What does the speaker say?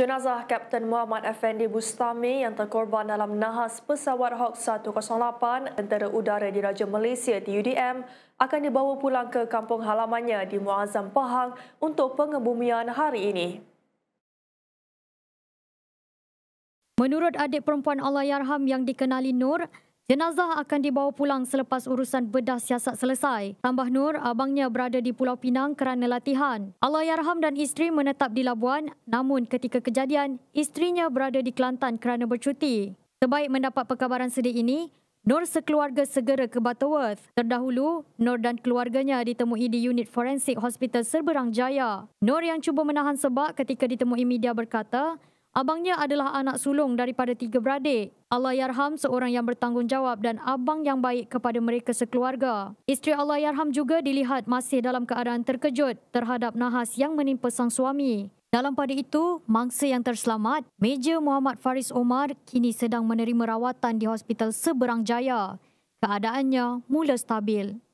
Jenazah Kapten Muhammad Effendi Bustami yang terkorban dalam nahas pesawat Hawk 108 Tentera Udara di Raja Malaysia TUDM akan dibawa pulang ke kampung halamannya di Muazzam Pahang untuk pengebumian hari ini. Menurut adik perempuan Allah yang dikenali Nur, Jenazah akan dibawa pulang selepas urusan bedah siasat selesai. Tambah Nur, abangnya berada di Pulau Pinang kerana latihan. Allahyarham dan isteri menetap di Labuan, namun ketika kejadian, isterinya berada di Kelantan kerana bercuti. Sebaik mendapat perkabaran sedih ini, Nur sekeluarga segera ke Butterworth. Terdahulu, Nur dan keluarganya ditemui di unit forensik Hospital Serberang Jaya. Nur yang cuba menahan sebab ketika ditemui media berkata, Abangnya adalah anak sulung daripada tiga beradik. Allah Yarham seorang yang bertanggungjawab dan abang yang baik kepada mereka sekeluarga. Isteri Allah Yarham juga dilihat masih dalam keadaan terkejut terhadap nahas yang menimpa sang suami. Dalam pada itu, mangsa yang terselamat, Major Muhammad Faris Omar kini sedang menerima rawatan di Hospital Seberang Jaya. Keadaannya mula stabil.